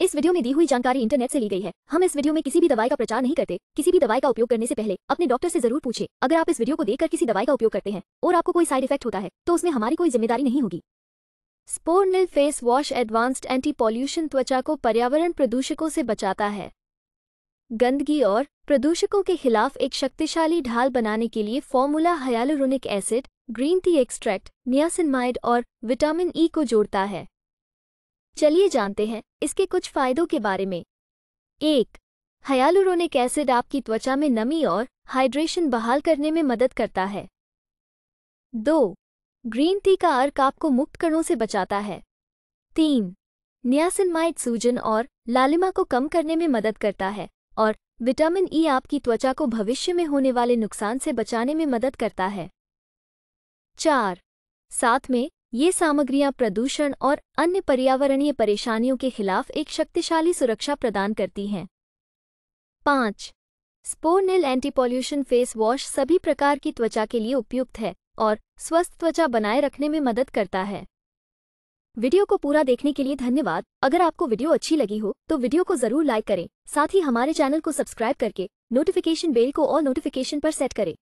इस वीडियो में दी हुई जानकारी इंटरनेट से ली गई है हम इस वीडियो में किसी भी दवाई का प्रचार नहीं करते किसी भी दवाई का उपयोग करने से पहले अपने डॉक्टर से जरूर पूछे अगर आप इस वीडियो को देखकर किसी दवाई का उपयोग करते हैं और आपको कोई साइड इफेक्ट होता है तो उसमें हमारी कोई जिम्मेदारी नहीं होगी स्पोर्निल face wash advanced anti pollution त्वचा को पर्यावरण प्रदूषकों से बचाता है गंदगी और प्रदूषकों के खिलाफ एक शक्तिशाली ढाल बनाने के लिए formula hyaluronic acid green tea extract niacinamide और विटामिन ई e को जोड़ता है चलिए जानते हैं इसके कुछ फायदों के बारे में एक हयालुरोनिक एसिड आपकी त्वचा में नमी और हाइड्रेशन बहाल करने में मदद करता है दो ग्रीन टी का अर्क आपको मुक्त कणों से बचाता है तीन नियासिनमाइड सूजन और लालिमा को कम करने में मदद करता है और विटामिन ई e आपकी त्वचा को भविष्य में होने वाले नुकसान से बचाने में मदद करता है चार साथ में ये सामग्रियां प्रदूषण और अन्य पर्यावरणीय परेशानियों के खिलाफ एक शक्तिशाली सुरक्षा प्रदान करती हैं पाँच स्पोर्निल एंटी पॉल्यूशन फेस वॉश सभी प्रकार की त्वचा के लिए उपयुक्त है और स्वस्थ त्वचा बनाए रखने में मदद करता है वीडियो को पूरा देखने के लिए धन्यवाद अगर आपको वीडियो अच्छी लगी हो तो वीडियो को जरूर लाइक करें साथ ही हमारे चैनल को सब्सक्राइब करके नोटिफिकेशन बेल को और नोटिफिकेशन पर सेट करें